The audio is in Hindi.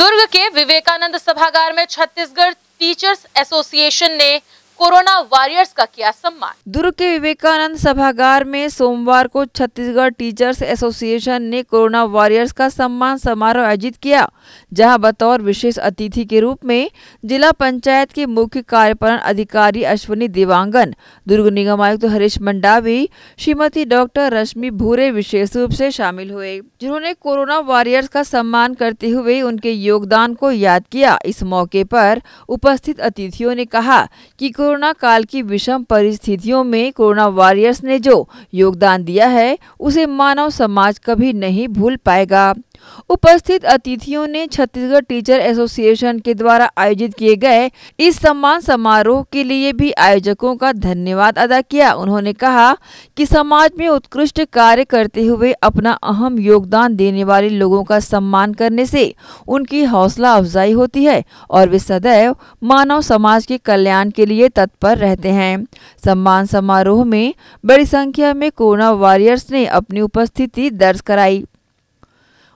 दुर्ग के विवेकानंद सभागार में छत्तीसगढ़ टीचर्स एसोसिएशन ने कोरोना वॉरियर्स का किया सम्मान दुर्ग के विवेकानंद सभागार में सोमवार को छत्तीसगढ़ टीचर्स एसोसिएशन ने कोरोना वॉरियर्स का सम्मान समारोह आयोजित किया जहां बतौर विशेष अतिथि के रूप में जिला पंचायत के मुख्य कार्यपालन अधिकारी अश्वनी देवांगन दुर्ग निगम आयुक्त हरीश मंडावी श्रीमती डॉक्टर रश्मि भूरे विशेष रूप ऐसी शामिल हुए जिन्होंने कोरोना वॉरियर्स का सम्मान करते हुए उनके योगदान को याद किया इस मौके आरोप उपस्थित अतिथियों ने कहा की कोरोना काल की विषम परिस्थितियों में कोरोना वॉरियर्स ने जो योगदान दिया है उसे मानव समाज कभी नहीं भूल पाएगा उपस्थित अतिथियों ने छत्तीसगढ़ टीचर एसोसिएशन के द्वारा आयोजित किए गए इस सम्मान समारोह के लिए भी आयोजकों का धन्यवाद अदा किया उन्होंने कहा कि समाज में उत्कृष्ट कार्य करते हुए अपना अहम योगदान देने वाले लोगों का सम्मान करने से उनकी हौसला अफजाई होती है और वे सदैव मानव समाज के कल्याण के लिए तत्पर रहते हैं सम्मान समारोह में बड़ी संख्या में कोरोना वॉरियर्स ने अपनी उपस्थिति दर्ज कराई